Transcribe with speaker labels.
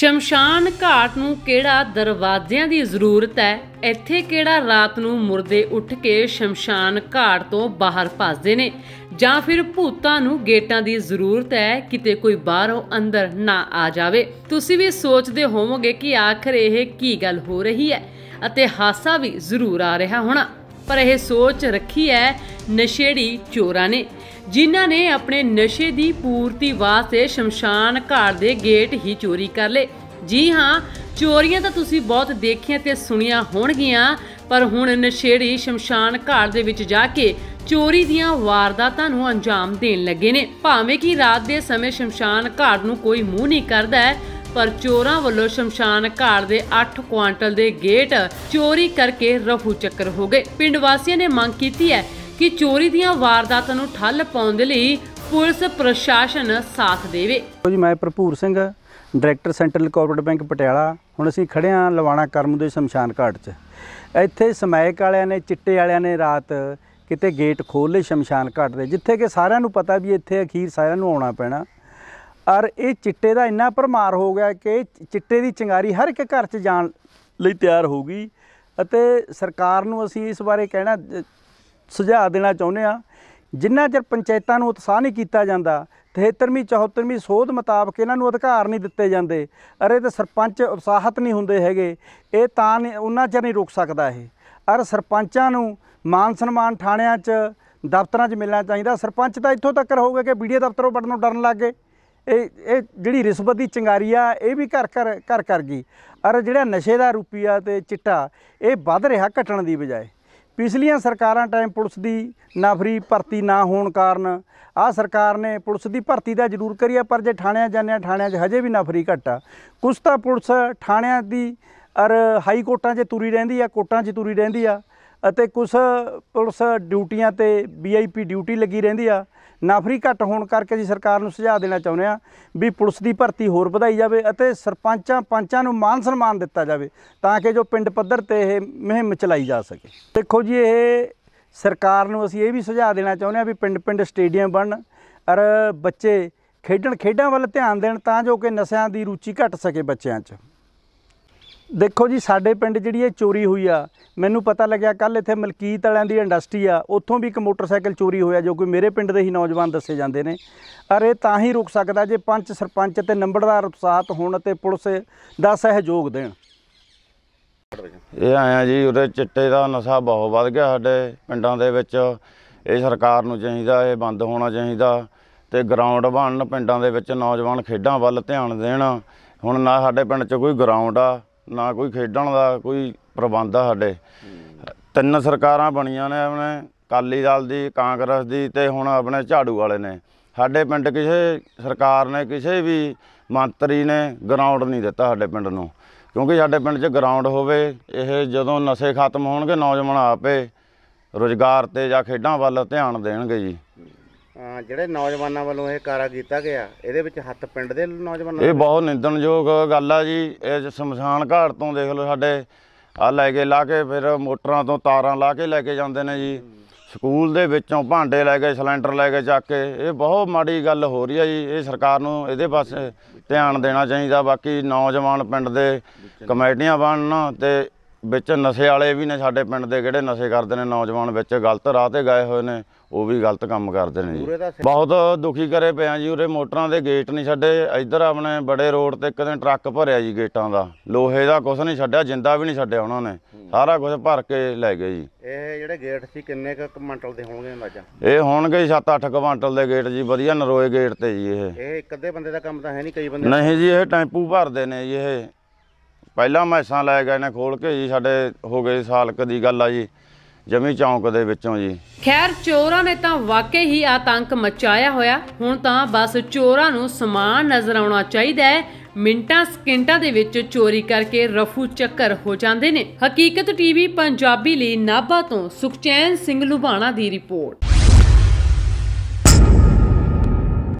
Speaker 1: ਸ਼ਮਸ਼ਾਨ ਘਾਟ ਨੂੰ ਕਿਹੜਾ ਦਰਵਾਜ਼ਿਆਂ ਦੀ ਜ਼ਰੂਰਤ ਹੈ ਇੱਥੇ ਕਿਹੜਾ ਰਾਤ ਨੂੰ ਮੁਰਦੇ ਉੱਠ ਕੇ ਸ਼ਮਸ਼ਾਨ ਘਾਟ ਤੋਂ ਬਾਹਰ ਭੱਜਦੇ ਨੇ ਜਾਂ ਫਿਰ ਭੂਤਾਂ ਨੂੰ ਗੇਟਾਂ ਦੀ ਜ਼ਰੂਰਤ ਹੈ ਕਿਤੇ ਕੋਈ ਬਾਹਰੋਂ ਅੰਦਰ ਨਾ ਆ ਜਾਵੇ ਤੁਸੀਂ ਵੀ ਸੋਚਦੇ ਹੋਵੋਗੇ ਕਿ ਆਖਰ ਇਹ ਕੀ ਗੱਲ ਹੋ ਰਹੀ ਹੈ ਅਤੇ ਹਾਸਾ ਵੀ ਜ਼ਰੂਰ ਆ ਰਿਹਾ ਹੋਣਾ ਪਰ ਇਹ ਸੋਚ ਰੱਖੀ ਹੈ ਨਸ਼ੇੜੀ ਚੋਰਾਂ ਨੇ ਜਿਨ੍ਹਾਂ ਨੇ ਆਪਣੇ ਨਸ਼ੇ ਦੀ ਪੂਰਤੀ ਵਾਸਤੇ ਸ਼ਮਸ਼ਾਨ ਘਾਟ ਦੇ ਗੇਟ ਹੀ ਚੋਰੀ ਕਰ ਲਏ ਜੀ ਹਾਂ ਚੋਰੀਆਂ ਤਾਂ ਤੁਸੀਂ ਬਹੁਤ ਦੇਖੀਆਂ ਤੇ ਸੁਣੀਆਂ ਹੋਣਗੀਆਂ ਪਰ ਹੁਣ ਨਸ਼ੇੜੀ ਸ਼ਮਸ਼ਾਨ ਘਾਟ ਦੇ ਵਿੱਚ ਜਾ ਕੇ ਚੋਰੀ ਦੀਆਂ ਵਾਰਦਾਤਾਂ ਨੂੰ ਅੰਜਾਮ ਦੇਣ ਲੱਗੇ ਨੇ ਭਾਵੇਂ ਕਿ ਰਾਤ ਦੇ ਸਮੇਂ ਸ਼ਮਸ਼ਾਨ ਘਾਟ ਨੂੰ ਕੋਈ ਮੂੰਹ ਨਹੀਂ ਕਰਦਾ ਪਰ ਚੋਰਾਂ ਵੱਲੋਂ ਸ਼ਮਸ਼ਾਨ ਘਾਟ ਦੇ 8 ਕੁਆਂਟਲ ਦੇ ਗੇਟ ਚੋਰੀ ਕਰਕੇ ਰਫੂ ਚੱਕਰ ਹੋ ਗਏ ਪਿੰਡ ਵਾਸੀਆਂ ਨੇ ਮੰਗ ਕੀਤੀ ਹੈ ਕਿ ਚੋਰੀ ਦੀਆਂ ਵਾਰਦਾਤਾਂ ਨੂੰ ਠੱਲ ਪਾਉਣ ਦੇ ਲਈ ਪੁਲਿਸ ਪ੍ਰਸ਼ਾਸਨ ਸਾਥ ਦੇਵੇ
Speaker 2: ਜੀ ਮੈਂ Bharpur Singh director central cooperative bank Patiala ਹੁਣ ਅਸੀਂ ਖੜੇ ਆ ਲਵਾਣਾ ਕਰਮ ਦੇ ਸ਼ਮਸ਼ਾਨ ਘਾਟ 'ਚ ਇੱਥੇ ਸਮੈਕ ਵਾਲਿਆਂ ਨੇ ਚਿੱਟੇ ਵਾਲਿਆਂ ਨੇ ਰਾਤ ਕਿਤੇ ਗੇਟ ਖੋਲ ਲਈ ਸ਼ਮਸ਼ਾਨ ਘਾਟ ਦੇ ਜਿੱਥੇ ਕਿ ਸਾਰਿਆਂ ਨੂੰ ਪਤਾ ਵੀ ਇੱਥੇ ਅਖੀਰ ਸਾਰਿਆਂ ਨੂੰ ਆਉਣਾ ਪੈਣਾ ਔਰ ਇਹ ਚਿੱਟੇ ਦਾ ਇੰਨਾ ਪਰਮਾਰ ਹੋ ਗਿਆ ਕਿ ਚਿੱਟੇ ਦੀ ਚਿੰਗਾਰੀ ਹਰ ਇੱਕ ਘਰ 'ਚ ਜਾਣ ਲਈ ਤਿਆਰ ਹੋ ਗਈ ਅਤੇ ਸਰਕਾਰ ਨੂੰ ਅਸੀਂ ਇਸ ਬਾਰੇ ਕਹਿਣਾ ਸੁਝਾਅ ਦੇਣਾ ਚਾਹੁੰਦੇ ਆ ਜਿੰਨਾ ਚਿਰ ਪੰਚਾਇਤਾਂ ਨੂੰ ਉਤਸ਼ਾਹ ਨਹੀਂ ਕੀਤਾ ਜਾਂਦਾ 73ਵੀਂ 74ਵੀਂ ਸੋਧ ਮੁਤਾਬਕ ਇਹਨਾਂ ਨੂੰ ਅਧਿਕਾਰ ਨਹੀਂ ਦਿੱਤੇ ਜਾਂਦੇ ਅਰੇ ਤੇ ਸਰਪੰਚ ਉਤਸ਼ਾਹਤ ਨਹੀਂ ਹੁੰਦੇ ਹੈਗੇ ਇਹ ਤਾਂ ਉਹਨਾਂ ਚਿਰ ਨਹੀਂ ਰੁਕ ਸਕਦਾ ਇਹ ਅਰ ਸਰਪੰਚਾਂ ਨੂੰ ਮਾਨ ਸਨਮਾਨ ਥਾਣਿਆਂ 'ਚ ਦਫ਼ਤਰਾਂ 'ਚ ਮਿਲਣਾ ਚਾਹੀਦਾ ਸਰਪੰਚ ਤਾਂ ਇੱਥੋਂ ਤੱਕ ਹੋਊਗਾ ਕਿ ਵੀਡੀਓ ਦਫ਼ਤਰੋਂ ਨੂੰ ਡਰਨ ਲੱਗ ਗਏ ਇਹ ਇਹ ਜਿਹੜੀ ਰਿਸ਼ਵਤ ਦੀ ਚੰਗਾਰੀ ਆ ਇਹ ਵੀ ਘਰ ਘਰ ਘਰ ਕਰ ਗਈ ਅਰ ਜਿਹੜਾ ਨਸ਼ੇ ਦਾ ਰੂਪੀਆ ਤੇ ਚਿੱਟਾ ਇਹ ਵੱਧ ਰਿਹਾ ਘਟਣ ਦੀ ਬਜਾਏ ਪਿਛਲੀਆਂ ਸਰਕਾਰਾਂ ਟਾਈਮ ਪੁਲਿਸ ਦੀ ਨਾਫਰੀ ਭਰਤੀ ਨਾ ਹੋਣ ਕਾਰਨ ਆ ਸਰਕਾਰ ਨੇ ਪੁਲਿਸ ਦੀ ਭਰਤੀ ਦਾ ਜ਼ਰੂਰ ਕਰੀਆ ਪਰ ਜੇ ਥਾਣਿਆਂ ਜਾਂਦੇ ਆ ਥਾਣਿਆਂ 'ਚ ਹਜੇ ਵੀ ਨਾਫਰੀ ਘਟਾ ਆ ਕੁਝ ਤਾਂ ਪੁਲਿਸ ਥਾਣਿਆਂ ਦੀ ਅਰ ਹਾਈ ਕੋਰਟਾਂ 'ਚ ਤੁਰੀ ਰਹਿੰਦੀ ਆ ਕੋਰਟਾਂ 'ਚ ਤੁਰੀ ਰਹਿੰਦੀ ਆ ਅਤੇ ਕੁਛ ਪੁਲਿਸ ਡਿਊਟੀਆਂ ਤੇ ਵੀਆਈਪੀ ਡਿਊਟੀ ਲੱਗੀ ਰਹਿੰਦੀ ਆ ਨਾਫਰੀ ਘੱਟ ਹੋਣ ਕਰਕੇ ਜੀ ਸਰਕਾਰ ਨੂੰ ਸੁਝਾਅ ਦੇਣਾ ਚਾਹੁੰਦੇ ਆ ਵੀ ਪੁਲਿਸ ਦੀ ਭਰਤੀ ਹੋਰ ਵਧਾਈ ਜਾਵੇ ਅਤੇ ਸਰਪੰਚਾਂ ਪੰਚਾਂ ਨੂੰ ਮਾਨ ਸਨਮਾਨ ਦਿੱਤਾ ਜਾਵੇ ਤਾਂ ਕਿ ਜੋ ਪਿੰਡ ਪੱਧਰ ਤੇ ਇਹ ਮਹਿੰਮ ਚਲਾਈ ਜਾ ਸਕੇ ਦੇਖੋ ਜੀ ਇਹ ਸਰਕਾਰ ਨੂੰ ਅਸੀਂ ਇਹ ਵੀ ਸੁਝਾਅ ਦੇਣਾ ਚਾਹੁੰਦੇ ਆ ਵੀ ਪਿੰਡ ਪਿੰਡ ਸਟੇਡੀਅਮ ਬਣਨ ਔਰ ਬੱਚੇ ਖੇਡਣ ਖੇਡਾਂ ਵੱਲ ਧਿਆਨ ਦੇਣ ਤਾਂ ਜੋ ਕਿ ਨਸ਼ਿਆਂ ਦੀ ਰੁਚੀ ਘਟ ਸਕੇ ਬੱਚਿਆਂ 'ਚ ਦੇਖੋ ਜੀ ਸਾਡੇ ਪਿੰਡ ਜਿਹੜੀ ਇਹ ਚੋਰੀ ਹੋਈ ਆ ਮੈਨੂੰ ਪਤਾ ਲੱਗਿਆ ਕੱਲ ਇੱਥੇ ਮਲਕੀਤ ਵਾਲਿਆਂ ਦੀ ਇੰਡਸਟਰੀ ਆ ਉੱਥੋਂ ਵੀ ਇੱਕ ਮੋਟਰਸਾਈਕਲ ਚੋਰੀ ਹੋਇਆ ਜੋ ਕੋਈ ਮੇਰੇ ਪਿੰਡ ਦੇ ਹੀ ਨੌਜਵਾਨ ਦੱਸੇ ਜਾਂਦੇ ਨੇ ਅਰ ਇਹ ਤਾਂ ਹੀ ਰੁਕ ਸਕਦਾ ਜੇ ਪੰਚ ਸਰਪੰਚ ਤੇ ਨੰਬਰਦਾਰ ਉਤਸ਼ਾਹਤ ਹੋਣ ਤੇ ਪੁਲਿਸ ਦਾ ਸਹਿਯੋਗ ਦੇਣ
Speaker 3: ਇਹ ਆਇਆ ਜੀ ਉਹਦੇ ਚਿੱਟੇ ਦਾ ਨਸ਼ਾ ਬਹੁਤ ਵੱਧ ਗਿਆ ਸਾਡੇ ਪਿੰਡਾਂ ਦੇ ਵਿੱਚ ਇਹ ਸਰਕਾਰ ਨੂੰ ਚਾਹੀਦਾ ਇਹ ਬੰਦ ਹੋਣਾ ਚਾਹੀਦਾ ਤੇ ਗਰਾਊਂਡ ਬਣਨ ਪਿੰਡਾਂ ਦੇ ਵਿੱਚ ਨੌਜਵਾਨ ਖੇਡਾਂ ਵੱਲ ਧਿਆਨ ਦੇਣ ਹੁਣ ਨਾ ਸਾਡੇ ਪਿੰਡ 'ਚ ਕੋਈ ਗਰਾਊਂਡ ਆ ਨਾ ਕੋਈ ਖੇਡਣ ਦਾ ਕੋਈ ਪ੍ਰਬੰਧ ਆ ਸਾਡੇ ਤਿੰਨ ਸਰਕਾਰਾਂ ਬਣੀਆਂ ਨੇ ਆਪਣੇ ਕਾਲੀ ਦਲ ਦੀ ਕਾਂਗਰਸ ਦੀ ਤੇ ਹੁਣ ਆਪਣੇ ਝਾੜੂ ਵਾਲੇ ਨੇ ਸਾਡੇ ਪਿੰਡ ਕਿਸੇ ਸਰਕਾਰ ਨੇ ਕਿਸੇ ਵੀ ਮੰਤਰੀ ਨੇ ਗਰਾਊਂਡ ਨਹੀਂ ਦਿੱਤਾ ਸਾਡੇ ਪਿੰਡ ਨੂੰ ਕਿਉਂਕਿ ਸਾਡੇ ਪਿੰਡ 'ਚ ਗਰਾਊਂਡ ਹੋਵੇ ਇਹ ਜਦੋਂ ਨਸ਼ੇ ਖਤਮ ਹੋਣਗੇ ਨੌਜਵਾਨ ਆਪੇ ਰੋਜ਼ਗਾਰ ਤੇ ਜਾਂ ਖੇਡਾਂ ਵੱਲ ਧਿਆਨ ਦੇਣਗੇ ਜੀ ਜਿਹੜੇ ਨੌਜਵਾਨਾਂ ਵੱਲੋਂ ਇਹ ਕਾਰਾ ਕੀਤਾ ਗਿਆ ਇਹਦੇ ਵਿੱਚ ਹੱਥ ਪਿੰਡ ਦੇ ਨੌਜਵਾਨਾਂ ਇਹ ਬਹੁਤ ਨਿੰਦਣਯੋਗ ਗੱਲ ਆ ਜੀ ਇਹ ਸਮਸਾਨ ਘਾਟ ਤੋਂ ਦੇਖ ਲਓ ਸਾਡੇ ਆ ਲੈ ਕੇ ਲਾ ਕੇ ਫਿਰ ਮੋਟਰਾਂ ਤੋਂ ਤਾਰਾਂ ਲਾ ਕੇ ਲੈ ਕੇ ਜਾਂਦੇ ਨੇ ਜੀ ਸਕੂਲ ਦੇ ਵਿੱਚੋਂ ਭਾਂਡੇ ਲੈ ਕੇ ਸਿਲੰਡਰ ਲੈ ਕੇ ਚੱਕ ਕੇ ਇਹ ਬਹੁਤ ਮਾੜੀ ਗੱਲ ਹੋ ਰਹੀ ਆ ਜੀ ਇਹ ਸਰਕਾਰ ਨੂੰ ਇਹਦੇ ਪਾਸੇ ਧਿਆਨ ਦੇਣਾ ਚਾਹੀਦਾ ਬਾਕੀ ਨੌਜਵਾਨ ਪਿੰਡ ਦੇ ਕਮੇਟੀਆਂ ਬਣਨ ਤੇ ਵਿੱਚ ਨਸ਼ੇ ਵਾਲੇ ਵੀ ਨੇ ਸਾਡੇ ਪਿੰਡ ਦੇ ਕਿਹੜੇ ਨਸ਼ੇ ਕਰਦੇ ਨੇ ਨੌਜਵਾਨ ਵਿੱਚ ਗਲਤ ਰਾਹ ਤੇ ਗਏ ਹੋਏ ਨੇ ਉਹ ਵੀ ਗਲਤ ਕੰਮ ਕਰਦੇ ਨੇ ਜੀ ਬਹੁਤ ਦੁਖੀ ਕਰੇ ਪਿਆ ਜੀ ਉਰੇ ਮੋਟਰਾਂ ਦੇ ਗੇਟ ਨਹੀਂ ਛੱਡੇ ਇੱਧਰ ਆਪਣੇ ਬੜੇ ਰੋਡ ਤੇ ਇੱਕ ਦਿਨ ਟਰੱਕ ਭਰਿਆ ਜੀ ਗੇਟਾਂ ਦਾ ਲੋਹੇ ਦਾ ਕੁਝ ਨਹੀਂ ਛੱਡਿਆ ਜਿੰਦਾ ਵੀ ਨਹੀਂ ਛੱਡਿਆ ਉਹਨਾਂ ਨੇ ਸਾਰਾ ਕੁਝ ਭਰ ਕੇ ਲੈ ਗਏ ਜੀ ਇਹ ਜਿਹੜੇ ਗੇਟ ਸੀ ਕਿੰਨੇ ਕੁ ਕੁਆਂਟਲ ਦੇ ਹੋਣਗੇ ਅੰਦਾਜ਼ਾ ਇਹ ਹੋਣਗੇ 7-8 ਕੁਆਂਟਲ ਦੇ ਗੇਟ ਜੀ ਵਧੀਆ ਨਰੋਏ ਗੇਟ ਤੇ ਜੀ ਇਹ ਇਹ ਇੱਕ ਅੱਧੇ ਬੰਦੇ ਦਾ ਕੰਮ ਤਾਂ ਹੈ ਨਹੀਂ ਕਈ ਬੰਦੇ ਨਹੀਂ ਜੀ ਇਹ ਟੈਂਪੂ ਭਰਦੇ ਨੇ ਜੀ ਇਹ ਪਹਿਲਾਂ ਮੈਸਾਂ ਲੈ ਗਏ ਨੇ ਖੋਲ ਕੇ ਜੀ ਸਾਡੇ ਹੋ ਗਏ ਸਾਲ ਕਦੀ ਗੱਲ ਆ ਜੀ ਜਮੀ ਚੌਂਕ ਦੇ ਵਿੱਚੋਂ ਜੀ
Speaker 1: ਖੈਰ ਚੋਰਾਂ ਨੇ ਤਾਂ ਵਾਕਈ ਹੀ ਆਤੰਕ ਮਚਾਇਆ ਹੋਇਆ ਹੁਣ ਤਾਂ ਬਸ ਚੋਰਾਂ ਨੂੰ ਸਮਾਨ ਨਜ਼ਰ ਆਉਣਾ ਚਾਹੀਦਾ ਹੈ ਮਿੰਟਾਂ ਸਕਿੰਟਾਂ ਦੇ ਵਿੱਚ ਚੋਰੀ ਕਰਕੇ ਰਫੂ ਚੱਕਰ ਹੋ ਜਾਂਦੇ ਨੇ ਹਕੀਕਤ ਟੀਵੀ ਪੰਜਾਬੀ ਲਈ ਨਾਭਾ ਤੋਂ ਸੁਖਚੈਨ ਸਿੰਘ ਲੁਬਾਣਾ ਦੀ ਰਿਪੋਰਟ